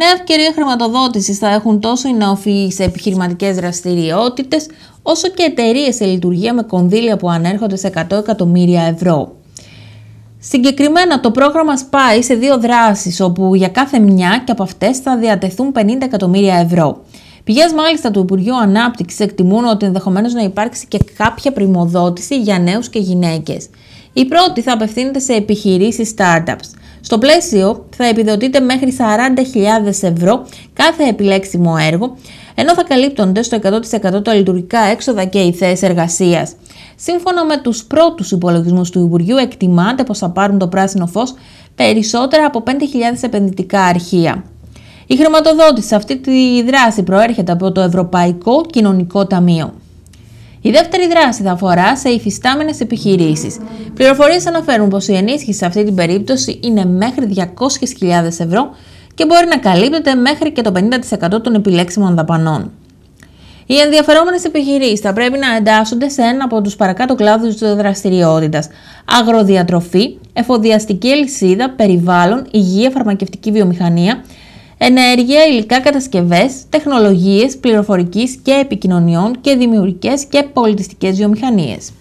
Νέα ευκαιρία χρηματοδότησης θα έχουν τόσο οι νεοφυείς σε επιχειρηματικές δραστηριότητες, όσο και εταιρείες σε λειτουργία με κονδύλια που ανέρχονται σε 100 εκατομμύρια ευρώ. Συγκεκριμένα το πρόγραμμα σπάει σε δύο δράσεις όπου για κάθε μια και από αυτές θα διατεθούν 50 εκατομμύρια ευρώ. Πηγές μάλιστα του Υπουργείου Ανάπτυξης εκτιμούν ότι ενδεχομένως να υπάρξει και κάποια πρημοδότηση για νέους και γυναίκες. Η πρώτη θα απευθύνεται σε επιχειρήσεις startups. Στο πλαίσιο θα επιδοτείται μέχρι 40.000 ευρώ κάθε επιλέξιμο έργο, ενώ θα καλύπτονται στο 100% τα λειτουργικά έξοδα και οι θέσεις εργασίας. Σύμφωνα με τους πρώτους υπολογισμούς του Υπουργείου, εκτιμάται πως θα πάρουν το πράσινο φως περισσότερα από 5.000 επενδυτικά αρχεία. Η χρηματοδότηση σε αυτή τη δράση προέρχεται από το Ευρωπαϊκό Κοινωνικό Ταμείο. Η δεύτερη δράση θα αφορά σε υφιστάμενες επιχειρήσεις. Πληροφορίες αναφέρουν πως η ενίσχυση σε αυτή την περίπτωση είναι μέχρι 200.000 ευρώ και μπορεί να καλύπτεται μέχρι και το 50% των επιλέξιμων δαπανών. Οι ενδιαφερόμενες επιχειρήσεις θα πρέπει να εντάσσονται σε ένα από τους παρακάτω κλάδους της δραστηριότητας: αγροδιατροφή, εφοδιαστική αλυσίδα, περιβάλλον, υγεία, φαρμακευτική βιομηχανία, ενέργεια, υλικά, κατασκευές, τεχνολογίες πληροφορικής και επικοινωνιών και δημιουργικές και πολιτιστικές βιομηχανίες.